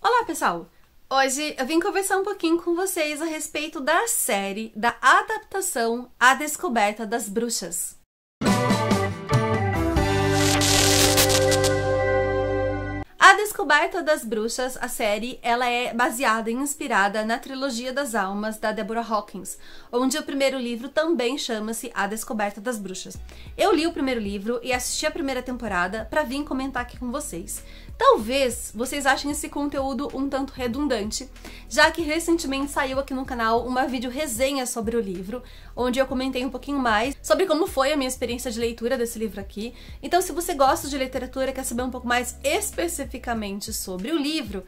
Olá, pessoal! Hoje eu vim conversar um pouquinho com vocês a respeito da série da adaptação A Descoberta das Bruxas. A Descoberta das Bruxas, a série, ela é baseada e inspirada na trilogia das almas da Deborah Hawkins, onde o primeiro livro também chama-se A Descoberta das Bruxas. Eu li o primeiro livro e assisti a primeira temporada para vir comentar aqui com vocês. Talvez vocês achem esse conteúdo um tanto redundante, já que recentemente saiu aqui no canal uma vídeo resenha sobre o livro, onde eu comentei um pouquinho mais sobre como foi a minha experiência de leitura desse livro aqui. Então, se você gosta de literatura e quer saber um pouco mais especificamente sobre o livro,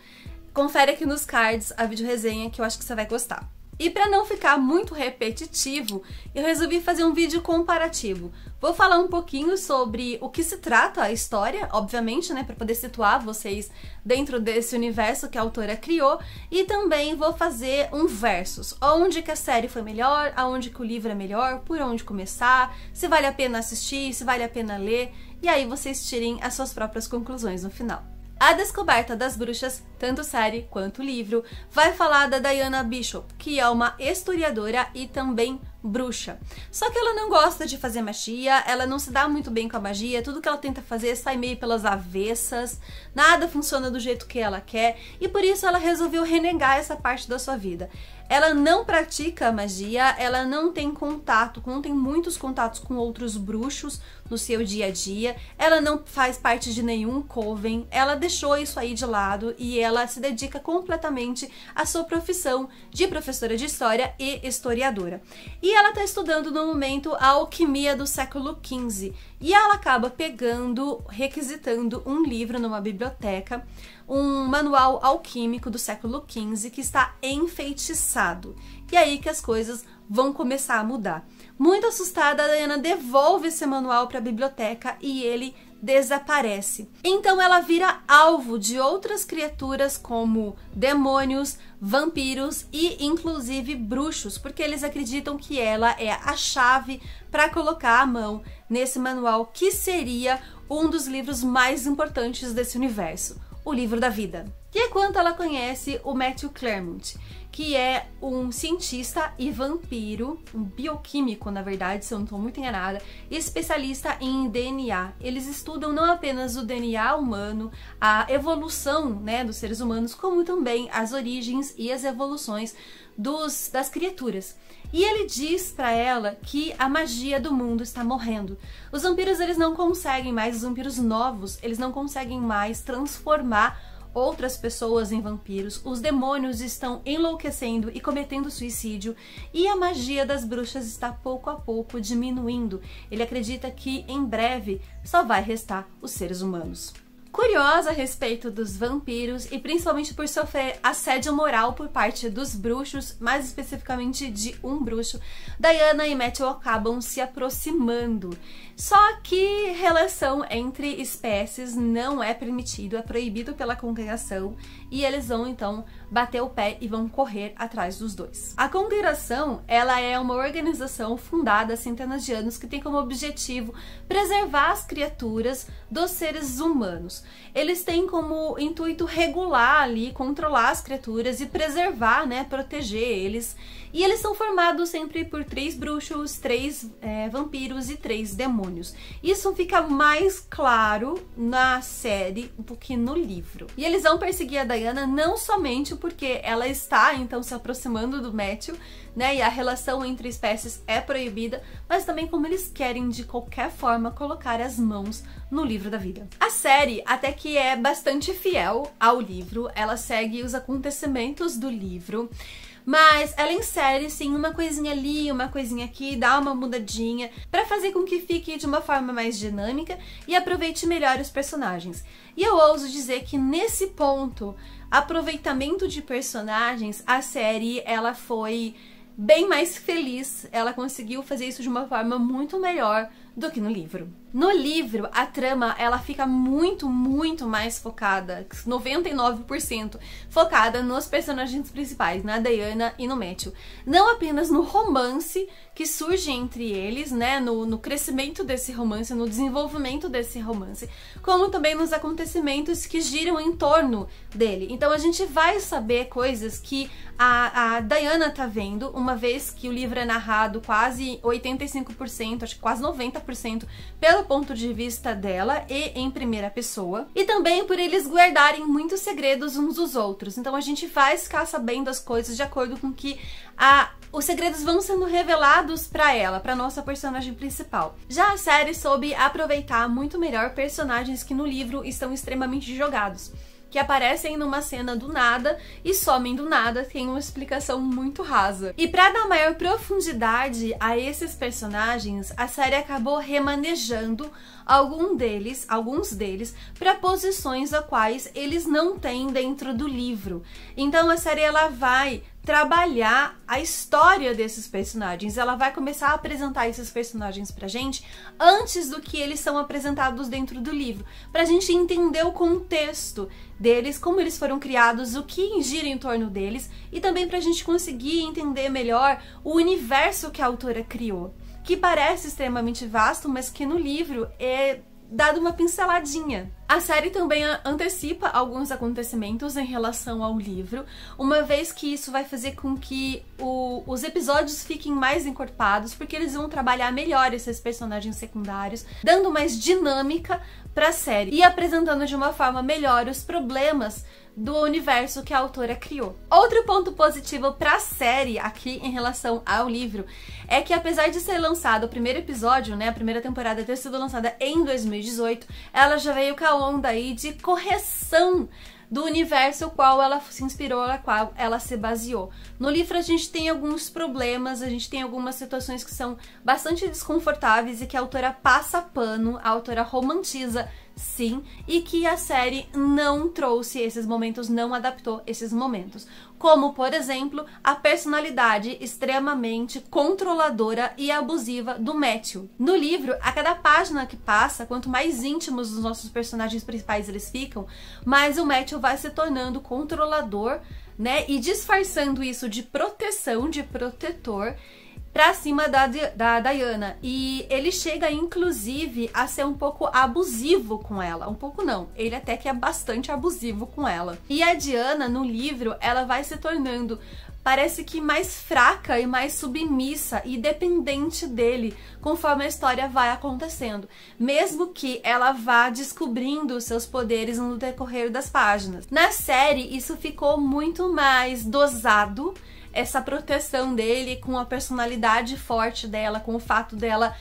confere aqui nos cards a vídeo resenha que eu acho que você vai gostar. E para não ficar muito repetitivo, eu resolvi fazer um vídeo comparativo. Vou falar um pouquinho sobre o que se trata a história, obviamente, né, para poder situar vocês dentro desse universo que a autora criou, e também vou fazer um versus, onde que a série foi melhor, aonde que o livro é melhor, por onde começar, se vale a pena assistir, se vale a pena ler, e aí vocês tirem as suas próprias conclusões no final. A Descoberta das Bruxas, tanto série quanto livro, vai falar da Diana Bishop, que é uma historiadora e também bruxa. Só que ela não gosta de fazer magia, ela não se dá muito bem com a magia, tudo que ela tenta fazer sai meio pelas avessas, nada funciona do jeito que ela quer, e por isso ela resolveu renegar essa parte da sua vida. Ela não pratica magia, ela não tem contato, não tem muitos contatos com outros bruxos, no seu dia a dia. Ela não faz parte de nenhum coven, ela deixou isso aí de lado e ela se dedica completamente à sua profissão de professora de história e historiadora. E ela está estudando no momento a alquimia do século XV e ela acaba pegando, requisitando um livro numa biblioteca, um manual alquímico do século XV que está enfeitiçado. E é aí que as coisas vão começar a mudar. Muito assustada, a Diana devolve esse manual para a biblioteca e ele desaparece. Então ela vira alvo de outras criaturas como demônios, vampiros e inclusive bruxos, porque eles acreditam que ela é a chave para colocar a mão nesse manual que seria um dos livros mais importantes desse universo, o livro da vida. E é quanto ela conhece o Matthew Claremont, que é um cientista e vampiro, um bioquímico, na verdade, se eu não estou muito enganada, especialista em DNA. Eles estudam não apenas o DNA humano, a evolução né, dos seres humanos, como também as origens e as evoluções dos, das criaturas. E ele diz para ela que a magia do mundo está morrendo. Os vampiros eles não conseguem mais, os vampiros novos, eles não conseguem mais transformar outras pessoas em vampiros, os demônios estão enlouquecendo e cometendo suicídio, e a magia das bruxas está pouco a pouco diminuindo. Ele acredita que em breve só vai restar os seres humanos curiosa a respeito dos vampiros e principalmente por sofrer assédio moral por parte dos bruxos, mais especificamente de um bruxo, Diana e Matthew acabam se aproximando. Só que relação entre espécies não é permitido, é proibido pela congregação e eles vão então bater o pé e vão correr atrás dos dois. A congregação, ela é uma organização fundada há centenas de anos que tem como objetivo preservar as criaturas dos seres humanos. Eles têm como intuito regular ali, controlar as criaturas e preservar, né, proteger eles e eles são formados sempre por três bruxos, três é, vampiros e três demônios. Isso fica mais claro na série do que no livro. E eles vão perseguir a Diana não somente porque ela está então se aproximando do Matthew, né? E a relação entre espécies é proibida, mas também como eles querem de qualquer forma colocar as mãos no livro da vida. A série até que é bastante fiel ao livro, ela segue os acontecimentos do livro. Mas ela insere, sim, uma coisinha ali, uma coisinha aqui, dá uma mudadinha para fazer com que fique de uma forma mais dinâmica e aproveite melhor os personagens. E eu ouso dizer que nesse ponto, aproveitamento de personagens, a série ela foi bem mais feliz, ela conseguiu fazer isso de uma forma muito melhor do que no livro. No livro, a trama ela fica muito, muito mais focada, 99% focada nos personagens principais, na Diana e no Matthew. Não apenas no romance que surge entre eles, né, no, no crescimento desse romance, no desenvolvimento desse romance, como também nos acontecimentos que giram em torno dele. Então a gente vai saber coisas que a, a Diana tá vendo, uma vez que o livro é narrado quase 85%, acho que quase 90% pelo ponto de vista dela e em primeira pessoa, e também por eles guardarem muitos segredos uns dos outros. Então a gente faz ficar sabendo as coisas de acordo com que a os segredos vão sendo revelados para ela, para nossa personagem principal. Já a série soube aproveitar muito melhor personagens que no livro estão extremamente jogados que aparecem numa cena do nada e somem do nada, tem uma explicação muito rasa. E para dar maior profundidade a esses personagens, a série acabou remanejando algum deles, alguns deles, para posições a quais eles não têm dentro do livro. Então a série ela vai trabalhar a história desses personagens. Ela vai começar a apresentar esses personagens pra gente antes do que eles são apresentados dentro do livro, pra gente entender o contexto deles, como eles foram criados, o que gira em torno deles e também pra gente conseguir entender melhor o universo que a autora criou. Que parece extremamente vasto, mas que no livro é dado uma pinceladinha. A série também antecipa alguns acontecimentos em relação ao livro, uma vez que isso vai fazer com que o, os episódios fiquem mais encorpados, porque eles vão trabalhar melhor esses personagens secundários, dando mais dinâmica para a série e apresentando de uma forma melhor os problemas do universo que a autora criou. Outro ponto positivo para a série aqui em relação ao livro é que apesar de ser lançado o primeiro episódio, né, a primeira temporada ter sido lançada em 2018, ela já veio com a onda aí de correção do universo qual ela se inspirou, a qual ela se baseou. No livro a gente tem alguns problemas, a gente tem algumas situações que são bastante desconfortáveis e que a autora passa pano, a autora romantiza sim, e que a série não trouxe esses momentos, não adaptou esses momentos. Como, por exemplo, a personalidade extremamente controladora e abusiva do Matthew. No livro, a cada página que passa, quanto mais íntimos os nossos personagens principais eles ficam, mais o Matthew vai se tornando controlador, né? E disfarçando isso de proteção, de protetor, pra cima da, da Diana. E ele chega, inclusive, a ser um pouco abusivo com ela. Um pouco não, ele até que é bastante abusivo com ela. E a Diana, no livro, ela vai se tornando parece que mais fraca e mais submissa e dependente dele conforme a história vai acontecendo, mesmo que ela vá descobrindo seus poderes no decorrer das páginas. Na série, isso ficou muito mais dosado essa proteção dele com a personalidade forte dela, com o fato dela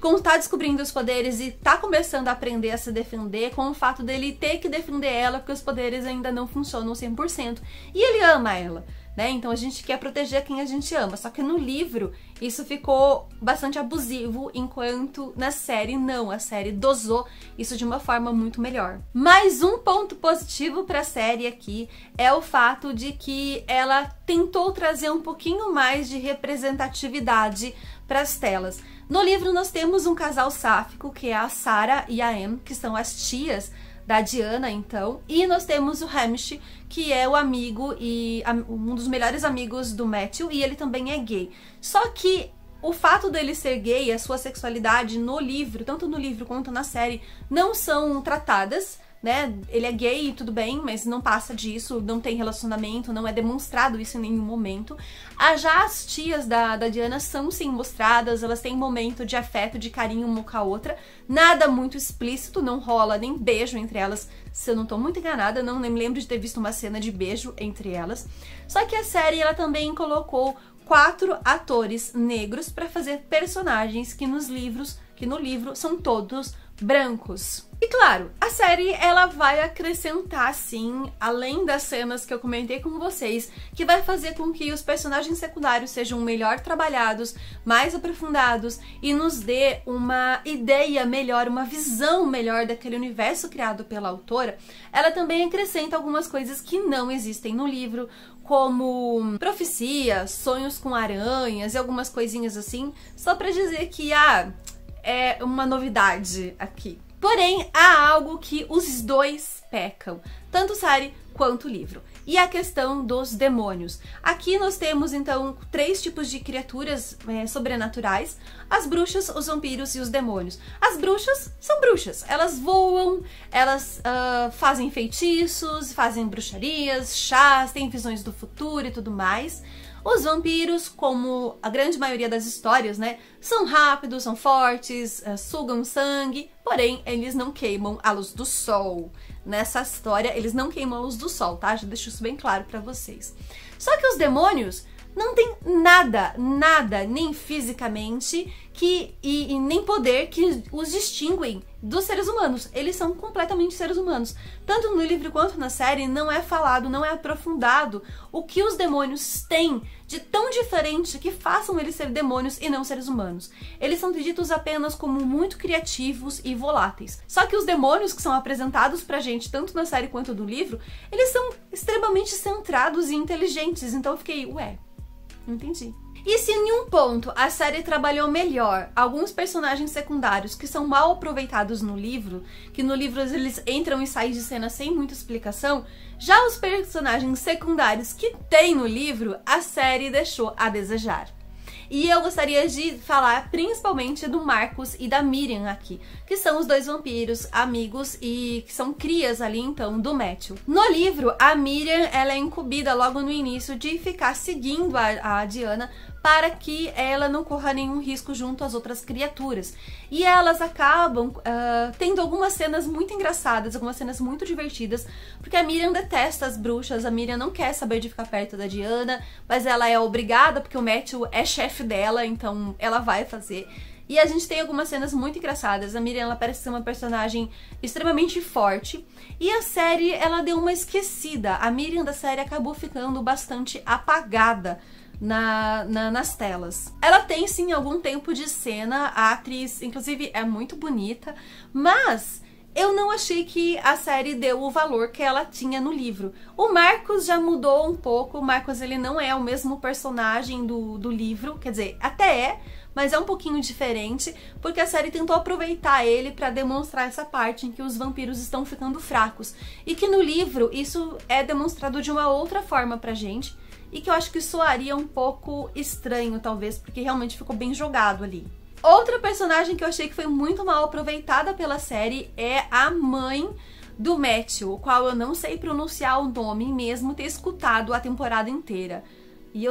como tá descobrindo os poderes e tá começando a aprender a se defender, com o fato dele ter que defender ela porque os poderes ainda não funcionam 100%. E ele ama ela né? Então a gente quer proteger quem a gente ama. Só que no livro isso ficou bastante abusivo, enquanto na série não. A série dosou isso de uma forma muito melhor. Mais um ponto positivo para a série aqui é o fato de que ela tentou trazer um pouquinho mais de representatividade para as telas. No livro nós temos um casal sáfico que é a Sara e a Em, que são as tias da Diana, então. E nós temos o Hamish, que é o amigo e um dos melhores amigos do Matthew, e ele também é gay. Só que o fato dele ser gay e a sua sexualidade no livro, tanto no livro quanto na série, não são tratadas né, ele é gay e tudo bem, mas não passa disso, não tem relacionamento, não é demonstrado isso em nenhum momento. Ah, já as tias da, da Diana são sim mostradas, elas têm momento de afeto, de carinho uma com a outra, nada muito explícito, não rola nem beijo entre elas, se eu não tô muito enganada, não me lembro de ter visto uma cena de beijo entre elas. Só que a série ela também colocou quatro atores negros para fazer personagens que nos livros, que no livro são todos brancos. E claro, a série ela vai acrescentar sim, além das cenas que eu comentei com vocês, que vai fazer com que os personagens secundários sejam melhor trabalhados, mais aprofundados e nos dê uma ideia melhor, uma visão melhor daquele universo criado pela autora. Ela também acrescenta algumas coisas que não existem no livro, como profecias, sonhos com aranhas e algumas coisinhas assim, só para dizer que ah, é uma novidade aqui. Porém, há algo que os dois pecam, tanto Sari quanto o livro. E a questão dos demônios. Aqui nós temos então três tipos de criaturas é, sobrenaturais: as bruxas, os vampiros e os demônios. As bruxas são bruxas, elas voam, elas uh, fazem feitiços, fazem bruxarias, chás, têm visões do futuro e tudo mais. Os vampiros, como a grande maioria das histórias, né, são rápidos, são fortes, eh, sugam sangue, porém eles não queimam a luz do sol. Nessa história, eles não queimam a luz do sol, tá? Já deixo isso bem claro para vocês. Só que os demônios não tem nada, nada, nem fisicamente que e, e, nem poder que os distinguem dos seres humanos. Eles são completamente seres humanos. Tanto no livro quanto na série não é falado, não é aprofundado o que os demônios têm de tão diferente que façam eles ser demônios e não seres humanos. Eles são ditos apenas como muito criativos e voláteis. Só que os demônios que são apresentados pra gente tanto na série quanto no livro, eles são extremamente centrados e inteligentes. Então eu fiquei, ué, Entendi. E se em um ponto a série trabalhou melhor alguns personagens secundários que são mal aproveitados no livro, que no livro eles entram e saem de cena sem muita explicação, já os personagens secundários que tem no livro, a série deixou a desejar. E eu gostaria de falar principalmente do Marcos e da Miriam aqui, que são os dois vampiros amigos e que são crias ali então do Matthew. No livro, a Miriam ela é incumbida logo no início de ficar seguindo a, a Diana para que ela não corra nenhum risco junto às outras criaturas. E elas acabam uh, tendo algumas cenas muito engraçadas, algumas cenas muito divertidas, porque a Miriam detesta as bruxas, a Miriam não quer saber de ficar perto da Diana, mas ela é obrigada porque o Matthew é chefe dela, então ela vai fazer. E a gente tem algumas cenas muito engraçadas. A Miriam ela parece ser uma personagem extremamente forte. E a série ela deu uma esquecida. A Miriam da série acabou ficando bastante apagada na, na, nas telas. Ela tem sim algum tempo de cena, a atriz, inclusive, é muito bonita, mas eu não achei que a série deu o valor que ela tinha no livro. O Marcos já mudou um pouco, o Marcos ele não é o mesmo personagem do, do livro, quer dizer, até é, mas é um pouquinho diferente, porque a série tentou aproveitar ele para demonstrar essa parte em que os vampiros estão ficando fracos. E que no livro isso é demonstrado de uma outra forma pra gente, e que eu acho que soaria um pouco estranho, talvez, porque realmente ficou bem jogado ali. Outra personagem que eu achei que foi muito mal aproveitada pela série é a mãe do Matthew, o qual eu não sei pronunciar o nome, mesmo ter escutado a temporada inteira. E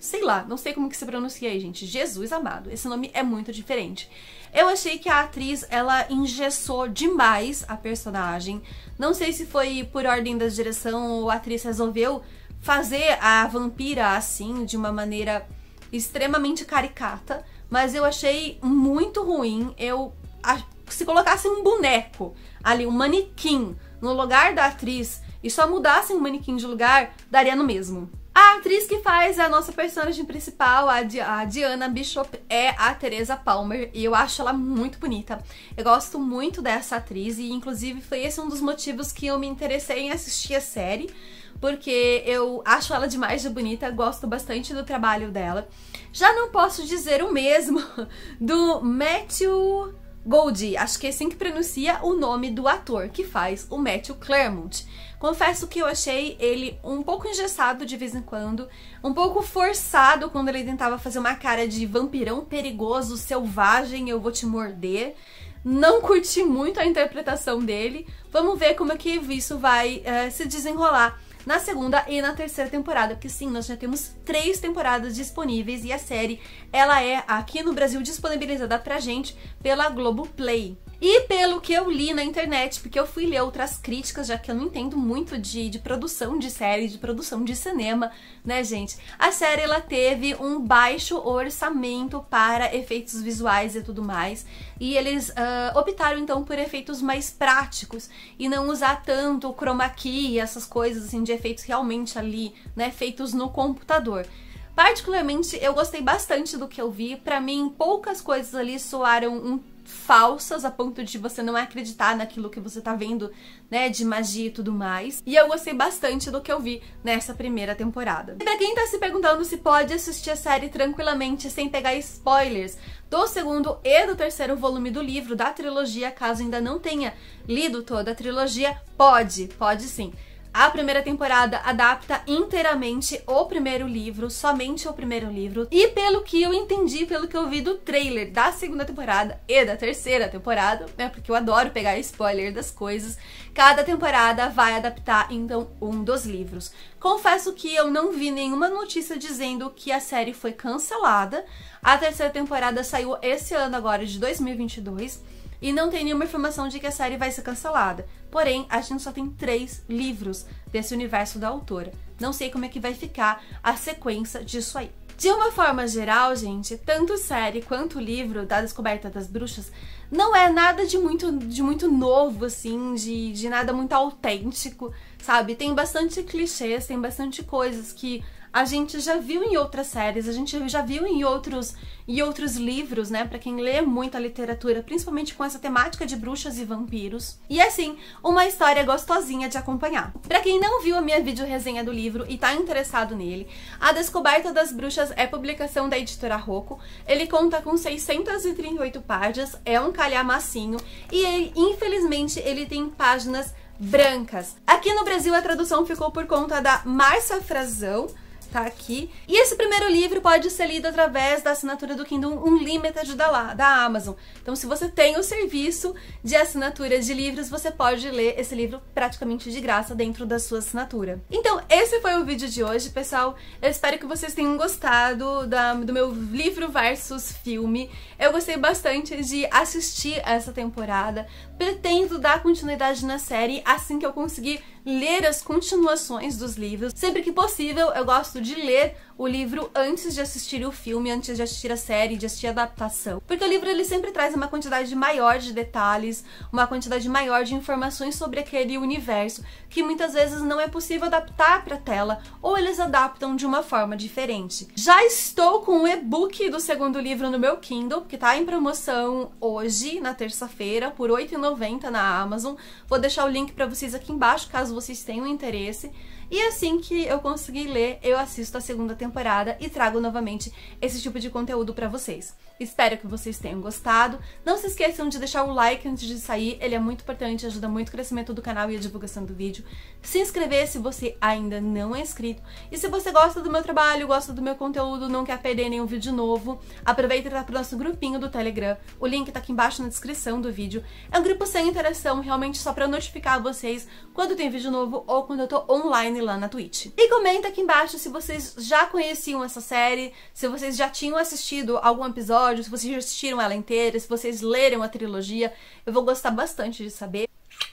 sei lá, não sei como que se pronuncia aí, gente. Jesus amado, esse nome é muito diferente. Eu achei que a atriz, ela engessou demais a personagem. Não sei se foi por ordem da direção ou a atriz resolveu fazer a vampira assim de uma maneira extremamente caricata, mas eu achei muito ruim. Eu a, se colocasse um boneco ali, um manequim no lugar da atriz e só mudassem o manequim de lugar, daria no mesmo. A atriz que faz a nossa personagem principal, a, Di a Diana Bishop, é a Teresa Palmer e eu acho ela muito bonita. Eu gosto muito dessa atriz e inclusive foi esse um dos motivos que eu me interessei em assistir a série porque eu acho ela demais de bonita, gosto bastante do trabalho dela. Já não posso dizer o mesmo do Matthew Goldie, acho que é assim que pronuncia o nome do ator que faz o Matthew Claremont. Confesso que eu achei ele um pouco engessado de vez em quando, um pouco forçado quando ele tentava fazer uma cara de vampirão perigoso, selvagem, eu vou te morder. Não curti muito a interpretação dele. Vamos ver como é que isso vai uh, se desenrolar na segunda e na terceira temporada, porque sim, nós já temos três temporadas disponíveis e a série ela é aqui no Brasil disponibilizada pra gente pela Globoplay. E pelo que eu li na internet, porque eu fui ler outras críticas, já que eu não entendo muito de, de produção de série, de produção de cinema, né, gente? A série ela teve um baixo orçamento para efeitos visuais e tudo mais, e eles uh, optaram então por efeitos mais práticos e não usar tanto chroma key e essas coisas assim de efeitos realmente ali, né, feitos no computador. Particularmente, eu gostei bastante do que eu vi. Para mim, poucas coisas ali soaram um falsas a ponto de você não acreditar naquilo que você tá vendo, né, de magia e tudo mais. E eu gostei bastante do que eu vi nessa primeira temporada. E pra quem tá se perguntando se pode assistir a série tranquilamente sem pegar spoilers do segundo e do terceiro volume do livro da trilogia, caso ainda não tenha lido toda a trilogia, pode, pode sim. A primeira temporada adapta inteiramente o primeiro livro, somente o primeiro livro. E pelo que eu entendi, pelo que eu vi do trailer da segunda temporada e da terceira temporada, né? Porque eu adoro pegar spoiler das coisas. Cada temporada vai adaptar, então, um dos livros. Confesso que eu não vi nenhuma notícia dizendo que a série foi cancelada. A terceira temporada saiu esse ano agora, de 2022 e não tem nenhuma informação de que a série vai ser cancelada. Porém, a gente só tem três livros desse universo da autora. Não sei como é que vai ficar a sequência disso aí. De uma forma geral, gente, tanto série quanto livro da Descoberta das Bruxas não é nada de muito, de muito novo, assim, de, de nada muito autêntico sabe? Tem bastante clichês, tem bastante coisas que a gente já viu em outras séries, a gente já viu em outros, e outros livros, né? Para quem lê muito a literatura, principalmente com essa temática de bruxas e vampiros. E assim, uma história gostosinha de acompanhar. Para quem não viu a minha vídeo resenha do livro e tá interessado nele, A Descoberta das Bruxas é publicação da editora Rocco. Ele conta com 638 páginas, é um calhamacinho e ele, infelizmente ele tem páginas brancas. Aqui no Brasil a tradução ficou por conta da Marcia Frazão, tá aqui. E esse primeiro livro pode ser lido através da assinatura do Kindle Unlimited da, lá, da Amazon. Então, se você tem o serviço de assinatura de livros, você pode ler esse livro praticamente de graça dentro da sua assinatura. Então, esse foi o vídeo de hoje, pessoal. Eu espero que vocês tenham gostado da, do meu livro versus filme. Eu gostei bastante de assistir essa temporada. Pretendo dar continuidade na série assim que eu conseguir ler as continuações dos livros. Sempre que possível, eu gosto de ler o livro antes de assistir o filme, antes de assistir a série, de assistir a adaptação. Porque o livro ele sempre traz uma quantidade maior de detalhes, uma quantidade maior de informações sobre aquele universo, que muitas vezes não é possível adaptar para tela, ou eles adaptam de uma forma diferente. Já estou com o e-book do segundo livro no meu Kindle, que está em promoção hoje, na terça-feira, por R$ 8,90 na Amazon. Vou deixar o link para vocês aqui embaixo, caso vocês tenham interesse. E é assim que eu conseguir ler, eu assisto a segunda temporada e trago novamente esse tipo de conteúdo para vocês. Espero que vocês tenham gostado. Não se esqueçam de deixar o like antes de sair, ele é muito importante, ajuda muito o crescimento do canal e a divulgação do vídeo. Se inscrever se você ainda não é inscrito. E se você gosta do meu trabalho, gosta do meu conteúdo, não quer perder nenhum vídeo novo, aproveita e tá pro nosso grupinho do Telegram. O link tá aqui embaixo na descrição do vídeo. É um grupo sem interação, realmente só para notificar vocês quando tem vídeo novo ou quando eu tô online lá na Twitch. E comenta aqui embaixo se vocês já conheciam essa série, se vocês já tinham assistido algum episódio se vocês já assistiram ela inteira, se vocês leram a trilogia, eu vou gostar bastante de saber.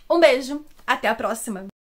Um beijo, até a próxima!